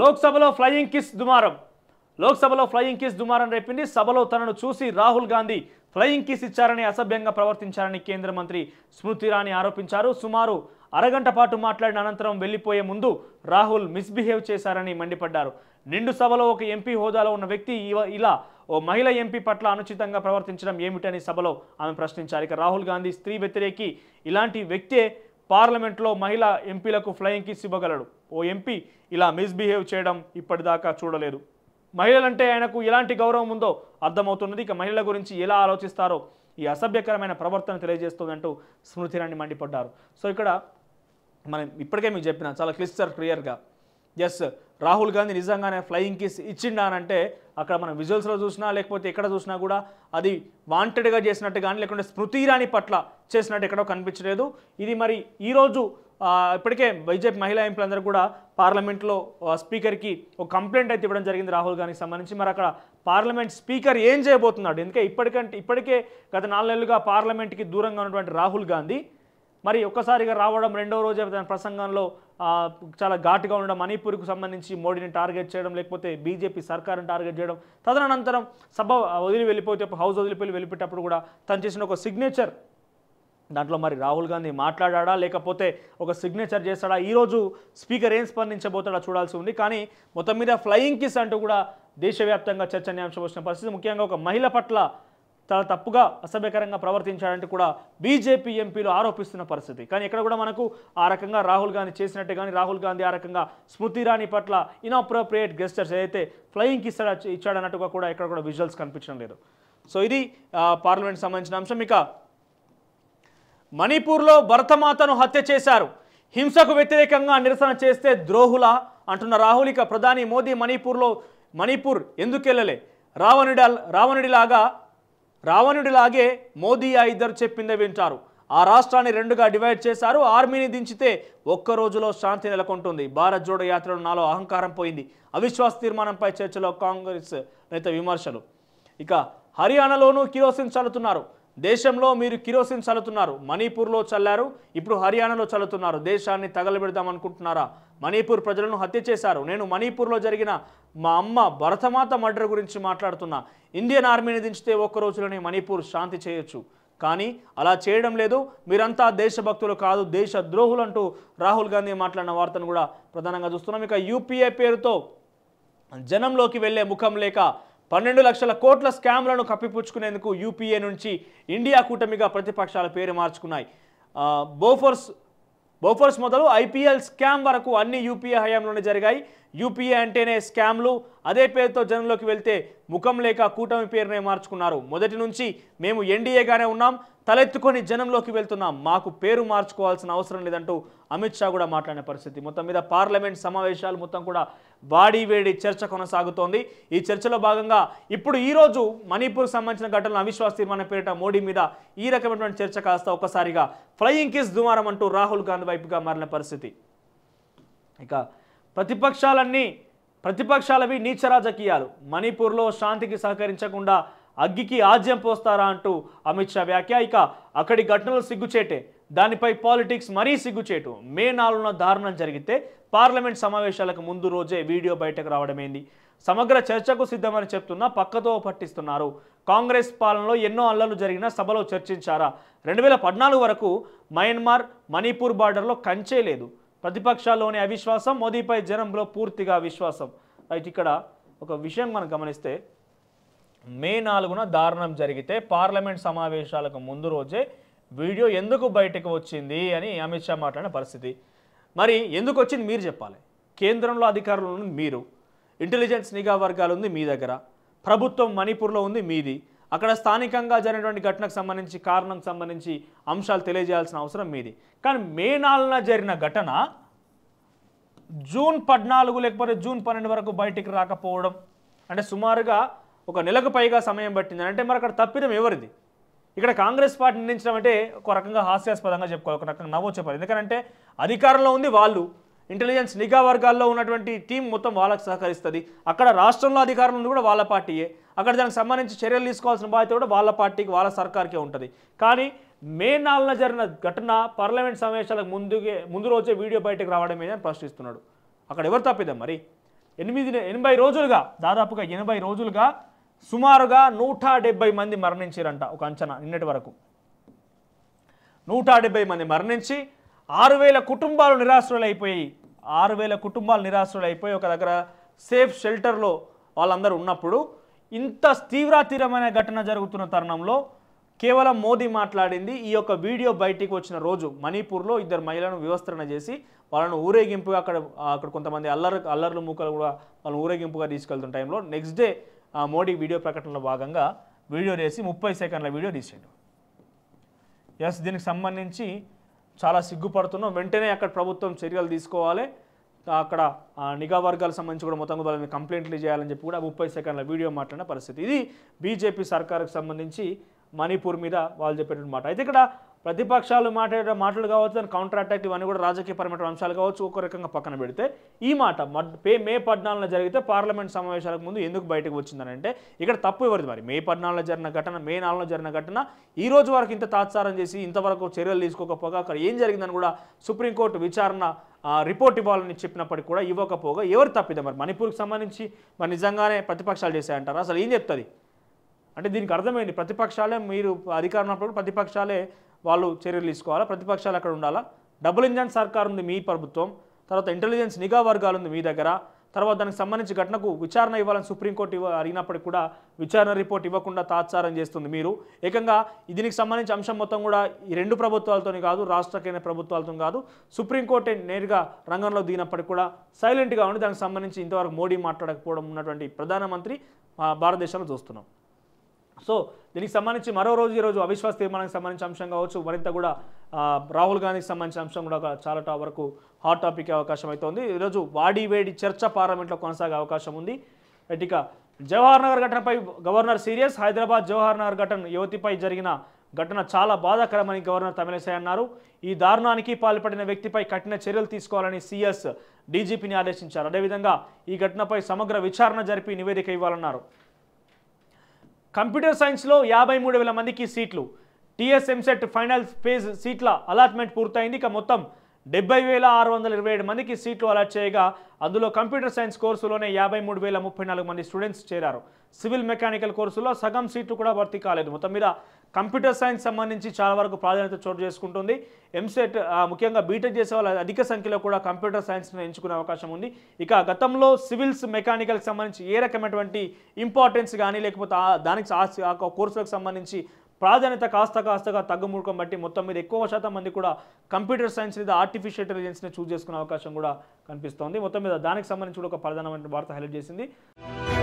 లోక్సభలో flying kiss దుమారం లోక్సభలో ఫ్లయింగ్ కిస్ దుమారం రేపింది సభలో తనను చూసి రాహుల్ గాంధీ ఫ్లయింగ్ కిస్ ఇచ్చారని అసభ్యంగా ప్రవర్తించారని కేంద్ర మంత్రి స్మృతి ఇరానీ ఆరోపించారు సుమారు అరగంట పాటు మాట్లాడిన అనంతరం వెళ్లిపోయే ముందు రాహుల్ మిస్బిహేవ్ చేశారని మండిపడ్డారు నిండు సభలో ఒక ఎంపీ హోదాలో ఉన్న వ్యక్తి ఇలా ఓ మహిళ ఎంపీ పట్ల అనుచితంగా ప్రవర్తించడం ఏమిటని సభలో ఆమె ప్రశ్నించారు ఇక రాహుల్ గాంధీ స్త్రీ వ్యతిరేకి ఇలాంటి వ్యక్తే పార్లమెంట్లో మహిళా ఎంపీలకు ఫ్లయింగ్ కిస్ ఇవ్వగలడు ఓ ఎంపీ ఇలా మిస్బిహేవ్ చేయడం ఇప్పటిదాకా చూడలేదు మహిళలంటే ఆయనకు ఎలాంటి గౌరవం ఉందో అర్థమవుతున్నది ఇక మహిళల గురించి ఎలా ఆలోచిస్తారో ఈ అసభ్యకరమైన ప్రవర్తన తెలియజేస్తుందంటూ స్మృతి రాణి మండిపడ్డారు సో ఇక్కడ మనం ఇప్పటికే మీకు చెప్పిన చాలా క్లిస్టర్ క్లియర్గా ఎస్ రాహుల్ గాంధీ నిజంగానే ఫ్లయింగ్ కిస్ ఇచ్చిండా అంటే అక్కడ మనం విజువల్స్లో చూసినా లేకపోతే ఎక్కడ చూసినా కూడా అది వాంటెడ్గా చేసినట్టు కానీ లేకుంటే స్మృతి ఇరానీ పట్ల చేసినట్టు ఎక్కడో కనిపించలేదు ఇది మరి ఈరోజు ఇప్పటికే బీజేపీ మహిళా ఎంపీలందరూ కూడా పార్లమెంట్లో స్పీకర్కి ఒక కంప్లైంట్ అయితే ఇవ్వడం జరిగింది రాహుల్ గాంధీకి సంబంధించి మరి అక్కడ పార్లమెంట్ స్పీకర్ ఏం చేయబోతున్నాడు ఎందుకంటే ఇప్పటికంటే ఇప్పటికే గత నాలుగు నెలలుగా పార్లమెంట్కి దూరంగా ఉన్నటువంటి రాహుల్ గాంధీ మరి ఒక్కసారిగా రావడం రెండో రోజే తన ప్రసంగంలో చాలా ఘాటుగా ఉండడం మణిపూర్కు సంబంధించి మోడీని టార్గెట్ చేయడం లేకపోతే బీజేపీ సర్కార్ని టార్గెట్ చేయడం తదనంతరం సభ వదిలి వెళ్ళిపోతే హౌస్ వదిలిపోయి వెళ్ళిపోయేటప్పుడు కూడా తను చేసిన ఒక సిగ్నేచర్ దాంట్లో మరి రాహుల్ గాంధీ మాట్లాడా లేకపోతే ఒక సిగ్నేచర్ చేస్తాడా ఈరోజు స్పీకర్ ఏం స్పందించబోతాడా చూడాల్సి ఉంది కానీ మొత్తం మీద ఫ్లయింగ్ కిస్ అంటూ కూడా దేశవ్యాప్తంగా చర్చనీయాంశం వచ్చిన పరిస్థితి ముఖ్యంగా ఒక మహిళ పట్ల చాలా తప్పుగా అసభ్యకరంగా ప్రవర్తించాడంటే కూడా బీజేపీ ఎంపీలు ఆరోపిస్తున్న పరిస్థితి కానీ ఇక్కడ కూడా మనకు ఆ రకంగా రాహుల్ గాంధీ చేసినట్టే కానీ రాహుల్ గాంధీ ఆ రకంగా స్మృతి ఇరానీ పట్ల ఇన్అప్రోప్రియేట్ గెస్టర్స్ ఏదైతే ఫ్లయింగ్ ఇస్తాడా ఇచ్చాడన్నట్టుగా కూడా ఇక్కడ కూడా విజువల్స్ కనిపించడం లేదు సో ఇది పార్లమెంట్ సంబంధించిన అంశం ఇక మణిపూర్లో భరతమాతను హత్య చేశారు హింసకు వ్యతిరేకంగా నిరసన చేస్తే ద్రోహుల అంటున్న రాహులిక ప్రధాని మోదీ మణిపూర్లో మణిపూర్ ఎందుకెళ్ళలే రావణుడి రావణుడిలాగా రావణుడిలాగే మోదీ ఆ ఇద్దరు చెప్పిందే వింటారు ఆ రాష్ట్రాన్ని రెండుగా డివైడ్ చేశారు ఆర్మీని దించితే ఒక్క రోజులో శాంతి నెలకొంటుంది భారత్ జోడో యాత్రలో నాలో అహంకారం పోయింది అవిశ్వాస తీర్మానంపై చర్చలో కాంగ్రెస్ నేత విమర్శలు ఇక హర్యానాలోనూ కిరోసిన్ చల్లుతున్నారు దేశంలో మీరు కిరోసిన్ చల్లుతున్నారు మణిపూర్లో చల్లారు ఇప్పుడు హర్యానాలో చల్లుతున్నారు దేశాన్ని తగలబెడదాం అనుకుంటున్నారా మణిపూర్ ప్రజలను హత్య చేశారు నేను మణిపూర్లో జరిగిన మా అమ్మ భరతమాత మర్డర్ గురించి మాట్లాడుతున్నా ఇండియన్ ఆర్మీని దించితే ఒక్క రోజులోనే మణిపూర్ శాంతి చేయొచ్చు కానీ అలా చేయడం లేదు మీరంతా దేశభక్తులు కాదు దేశ ద్రోహులు అంటూ రాహుల్ గాంధీ మాట్లాడిన వార్తను కూడా ప్రధానంగా చూస్తున్నాం ఇక యూపీఏ పేరుతో జనంలోకి వెళ్ళే ముఖం లేక పన్నెండు లక్షల కోట్ల స్కామ్లను కప్పిపుచ్చుకునేందుకు యూపీఏ నుంచి ఇండియా కూటమిగా ప్రతిపక్షాలు పేరు మార్చుకున్నాయి బోఫోర్స్ బోఫోర్స్ మొదలు ఐపీఎల్ స్కామ్ వరకు అన్ని యూపీఏ హయాంలోనే జరిగాయి యూపీఏ అంటేనే స్కామ్లు అదే పేరుతో జనంలోకి వెళ్తే ముఖం లేక కూటమి పేరునే మార్చుకున్నారు మొదటి నుంచి మేము ఎన్డీఏగానే ఉన్నాం తలెత్తుకొని జనంలోకి వెళ్తున్నాం మాకు పేరు మార్చుకోవాల్సిన అవసరం లేదంటూ అమిత్ షా కూడా మాట్లాడిన పరిస్థితి మొత్తం మీద పార్లమెంట్ సమావేశాలు మొత్తం కూడా బాడీ వేడి చర్చ కొనసాగుతోంది ఈ చర్చలో భాగంగా ఇప్పుడు ఈరోజు మణిపూర్కు సంబంధించిన ఘటనలు అవిశ్వాస తీర్మానం పేరిట మోడీ మీద ఈ రకమైనటువంటి చర్చ కాస్త ఒకసారిగా ఫ్లయింగ్ కిస్ దుమారం అంటూ రాహుల్ గాంధీ వైపుగా మారిన పరిస్థితి ఇక ప్రతిపక్షాలన్నీ ప్రతిపక్షాలవి నీచ రాజకీయాలు మణిపూర్లో శాంతికి సహకరించకుండా అగ్గికి ఆజ్యం పోస్తారా అంటూ అమిత్ షా వ్యాఖ్య ఇక అక్కడి ఘటనలు సిగ్గుచేటే దానిపై పాలిటిక్స్ మరీ సిగ్గుచేటు మే నాలుగున దారుణం జరిగితే పార్లమెంట్ సమావేశాలకు ముందు రోజే వీడియో బయటకు రావడమైంది సమగ్ర చర్చకు సిద్ధమని చెప్తున్నా పక్కతో పట్టిస్తున్నారు కాంగ్రెస్ పాలనలో ఎన్నో అల్లలు జరిగిన సభలో చర్చించారా రెండు వేల పద్నాలుగు వరకు మయన్మార్ మణిపూర్ బార్డర్లో కంచే లేదు ప్రతిపక్షాల్లోని అవిశ్వాసం మోదీపై జనంలో పూర్తిగా విశ్వాసం అయితే ఇక్కడ ఒక విషయం మనం గమనిస్తే మే నాలుగున దారుణం జరిగితే పార్లమెంట్ సమావేశాలకు ముందు రోజే వీడియో ఎందుకు బయటకు వచ్చింది అని అమిత్ షా మాట్లాడిన పరిస్థితి మరి ఎందుకు వచ్చింది మీరు చెప్పాలి కేంద్రంలో అధికారులు ఉన్నది మీరు ఇంటెలిజెన్స్ నిఘా వర్గాలు ఉంది మీ దగ్గర ప్రభుత్వం మణిపూర్లో ఉంది మీది అక్కడ స్థానికంగా జరిగినటువంటి ఘటనకు సంబంధించి కారణం సంబంధించి అంశాలు తెలియజేయాల్సిన అవసరం మీది కానీ మే నాలుగున జరిగిన ఘటన జూన్ పద్నాలుగు లేకపోతే జూన్ పన్నెండు వరకు బయటికి రాకపోవడం అంటే సుమారుగా ఒక నెలకు పైగా సమయం పట్టింది అంటే మరి అక్కడ తప్పిదం ఎవరిది ఇక్కడ కాంగ్రెస్ పార్టీ నిందించడం అంటే ఒక రకంగా హాస్యాస్పదంగా చెప్పుకోవాలి ఒక రకంగా చెప్పాలి ఎందుకంటే అధికారంలో ఉంది వాళ్ళు ఇంటెలిజెన్స్ నిఘా వర్గాల్లో ఉన్నటువంటి టీం మొత్తం వాళ్ళకు సహకరిస్తుంది అక్కడ రాష్ట్రంలో అధికారంలో ఉంది కూడా వాళ్ళ పార్టీయే అక్కడ దానికి సంబంధించి చర్యలు తీసుకోవాల్సిన బాధ్యత కూడా వాళ్ళ పార్టీకి వాళ్ళ సర్కార్కే ఉంటుంది కానీ మే నాలుగున జరిగిన ఘటన పార్లమెంట్ సమావేశాలకు ముందుకే ముందు రోజే వీడియో బయటకు రావడం మీద ప్రశ్నిస్తున్నాడు అక్కడ ఎవరు తప్పిదాం మరి ఎనిమిది ఎనభై రోజులుగా దాదాపుగా ఎనభై రోజులుగా సుమారుగా నూట డెబ్బై మంది మరణించారంట ఒక అంచనా నిన్నటి వరకు నూట మంది మరణించి ఆరు వేల కుటుంబాలు నిరాశ్రులైపోయి ఆరు వేల కుటుంబాలు నిరాశ్రులైపోయి ఒక దగ్గర సేఫ్ షెల్టర్లో వాళ్ళందరూ ఉన్నప్పుడు ఇంత తీవ్రాతీరమైన ఘటన జరుగుతున్న తరుణంలో కేవలం మోదీ మాట్లాడింది ఈ యొక్క వీడియో బయటికి వచ్చిన రోజు మణిపూర్లో ఇద్దరు మహిళలను వివస్త్రణ చేసి వాళ్ళను ఊరేగింపుగా అక్కడ అక్కడ కొంతమంది అల్లర్ అల్లర్లు మూకలు కూడా వాళ్ళని ఊరేగింపుగా తీసుకెళ్తున్న టైంలో నెక్స్ట్ డే మోడీ వీడియో ప్రకటనలో భాగంగా వీడియో చేసి ముప్పై సెకండ్ల వీడియో తీసాడు ఎస్ దీనికి సంబంధించి చాలా సిగ్గుపడుతున్నాం వెంటనే అక్కడ ప్రభుత్వం చర్యలు తీసుకోవాలి అక్కడ నిఘా వర్గాలకు సంబంధించి కూడా మొత్తం వాళ్ళని కంప్లైంట్లు చేయాలని చెప్పి కూడా ముప్పై సెకండ్ల వీడియో మాట్లాడిన పరిస్థితి ఇది బీజేపీ సర్కార్కు సంబంధించి మణిపూర్ మీద వాళ్ళు చెప్పేటమాట అయితే ఇక్కడ ప్రతిపక్షాలు మాట్లాడే మాటలు కావచ్చు దాని కౌంటర్ అటాక్ ఇవన్నీ కూడా రాజకీయపరమైన అంశాలు కావచ్చు ఒక రకంగా పక్కన పెడితే ఈ మాట మే పద్నాలుగున జరిగితే పార్లమెంట్ సమావేశాలకు ముందు ఎందుకు బయటకు వచ్చిందనంటే ఇక్కడ తప్పు ఎవరిది మరి మే పద్నాలుగున జరిగిన ఘటన మే నాలుగులో జరిగిన ఘటన ఈ రోజు వరకు ఇంత తాత్సారం చేసి ఇంతవరకు చర్యలు తీసుకోకపోగా అక్కడ ఏం జరిగిందని కూడా సుప్రీంకోర్టు విచారణ రిపోర్ట్ ఇవ్వాలని చెప్పినప్పటికీ కూడా ఇవ్వకపోగా ఎవరు తప్పిదే మరి మణిపూర్కి సంబంధించి మరి నిజంగానే ప్రతిపక్షాలు చేశాయంటారు అసలు ఏం చెప్తుంది అంటే దీనికి అర్థమైంది ప్రతిపక్షాలే మీరు అధికారం ఉన్నప్పుడు ప్రతిపక్షాలే వాళ్ళు చర్యలు తీసుకోవాలా ప్రతిపక్షాలు అక్కడ ఉండాలా డబుల్ ఇంజన్ సర్కార్ ఉంది మీ ప్రభుత్వం తర్వాత ఇంటెలిజెన్స్ నిఘా వర్గాలు ఉంది మీ దగ్గర తర్వాత దానికి సంబంధించి ఘటనకు విచారణ ఇవ్వాలని సుప్రీంకోర్టు ఇవ్వ కూడా విచారణ రిపోర్ట్ ఇవ్వకుండా తాత్సారం చేస్తుంది మీరు ఏకంగా దీనికి సంబంధించి అంశం మొత్తం కూడా ఈ రెండు ప్రభుత్వాలతోనే కాదు రాష్ట్ర కేంద్ర ప్రభుత్వాలతో కాదు సుప్రీంకోర్టే నేరుగా రంగంలో దిగినప్పటికీ కూడా సైలెంట్గా ఉండి దానికి సంబంధించి ఇంతవరకు మోడీ మాట్లాడకపోవడం ఉన్నటువంటి ప్రధానమంత్రి భారతదేశంలో చూస్తున్నాం సో దీనికి సంబంధించి మరో రోజు ఈరోజు అవిశ్వాస తీర్మానానికి సంబంధించిన అంశం కావచ్చు మరింత కూడా రాహుల్ గాంధీకి సంబంధించిన అంశం కూడా చాలా వరకు హాట్ టాపిక్ అవకాశం అయితే ఉంది ఈరోజు వాడి వేడి చర్చ పార్లమెంట్లో కొనసాగే అవకాశం ఉంది ఇక జవహర్ నగర్ ఘటనపై గవర్నర్ సీరియస్ హైదరాబాద్ జవహర్ నగర్ ఘటన యువతిపై జరిగిన ఘటన చాలా బాధాకరమని గవర్నర్ తమిళసై అన్నారు ఈ దారుణానికి పాల్పడిన వ్యక్తిపై కఠిన చర్యలు తీసుకోవాలని సీఎస్ డీజీపీని ఆదేశించారు అదేవిధంగా ఈ ఘటనపై సమగ్ర విచారణ జరిపి నివేదిక ఇవ్వాలన్నారు కంప్యూటర్ సైన్స్లో యాభై మూడు వేల మందికి సీట్లు టీఎస్ఎంసెట్ ఫైనల్ ఫేజ్ సీట్ల అలాట్మెంట్ పూర్తయింది ఇక మొత్తం డెబ్బై వేల ఆరు వందల ఇరవై ఏడు మందికి సీట్లు అలాట్ చేయగా అందులో కంప్యూటర్ సైన్స్ కోర్సులోనే యాభై మూడు వేల ముప్పై నాలుగు మంది స్టూడెంట్స్ చేరారు సివిల్ మెకానికల్ కోర్సులో సగం సీట్లు కూడా భర్తీ కాలేదు మొత్తం మీద కంప్యూటర్ సైన్స్ సంబంధించి చాలా వరకు ప్రాధాన్యత చోటు చేసుకుంటుంది ఎంసెట్ e ముఖ్యంగా బీటెక్ చేసే వాళ్ళు అధిక సంఖ్యలో కూడా కంప్యూటర్ సైన్స్ను ఎంచుకునే అవకాశం ఉంది ఇక గతంలో సివిల్స్ మెకానికల్కి సంబంధించి ఏ రకమైనటువంటి ఇంపార్టెన్స్ కానీ లేకపోతే దానికి ఆ కోర్సులకు సంబంధించి ప్రాధాన్యత కాస్త కాస్తగా తగ్గుముడుకం బట్టి మొత్తం మీద ఎక్కువ శాతం మంది కూడా కంప్యూటర్ సైన్స్ లేదా ఆర్టిఫిషియల్ ఇంటెలిజెన్స్ని చూస్ చేసుకునే అవకాశం కూడా కనిపిస్తోంది మొత్తం మీద దానికి సంబంధించి కూడా ఒక ప్రధానమైన వార్త హైలైట్ చేసింది